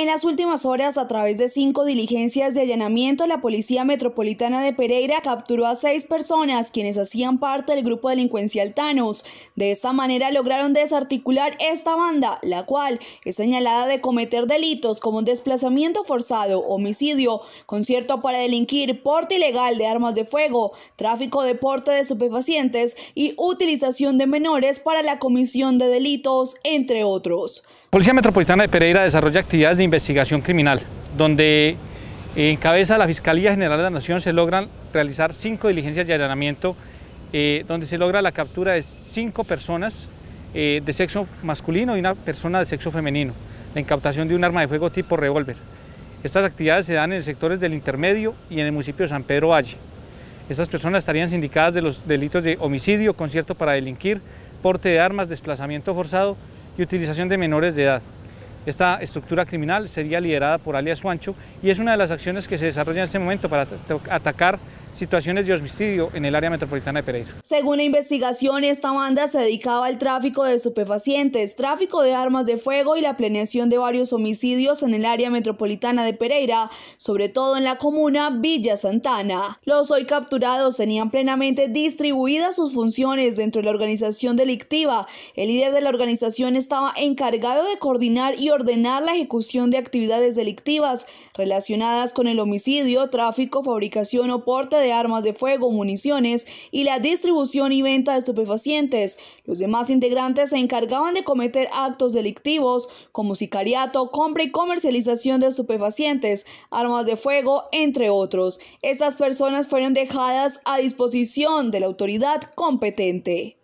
En las últimas horas, a través de cinco diligencias de allanamiento, la Policía Metropolitana de Pereira capturó a seis personas quienes hacían parte del grupo delincuencial Thanos. De esta manera lograron desarticular esta banda, la cual es señalada de cometer delitos como desplazamiento forzado, homicidio, concierto para delinquir, porte ilegal de armas de fuego, tráfico de porte de estupefacientes y utilización de menores para la comisión de delitos, entre otros. Policía Metropolitana de Pereira desarrolla actividades de investigación criminal, donde en cabeza de la Fiscalía General de la Nación se logran realizar cinco diligencias de allanamiento, eh, donde se logra la captura de cinco personas eh, de sexo masculino y una persona de sexo femenino, la incautación de un arma de fuego tipo revólver. Estas actividades se dan en sectores del intermedio y en el municipio de San Pedro Valle. Estas personas estarían sindicadas de los delitos de homicidio, concierto para delinquir, porte de armas, desplazamiento forzado y utilización de menores de edad. Esta estructura criminal sería liderada por alias Juancho y es una de las acciones que se desarrolla en este momento para atacar situaciones de homicidio en el área metropolitana de Pereira. Según la investigación, esta banda se dedicaba al tráfico de estupefacientes, tráfico de armas de fuego y la planeación de varios homicidios en el área metropolitana de Pereira, sobre todo en la comuna Villa Santana. Los hoy capturados tenían plenamente distribuidas sus funciones dentro de la organización delictiva. El líder de la organización estaba encargado de coordinar y ordenar la ejecución de actividades delictivas relacionadas con el homicidio, tráfico, fabricación o porte de armas de fuego, municiones y la distribución y venta de estupefacientes. Los demás integrantes se encargaban de cometer actos delictivos como sicariato, compra y comercialización de estupefacientes, armas de fuego, entre otros. Estas personas fueron dejadas a disposición de la autoridad competente.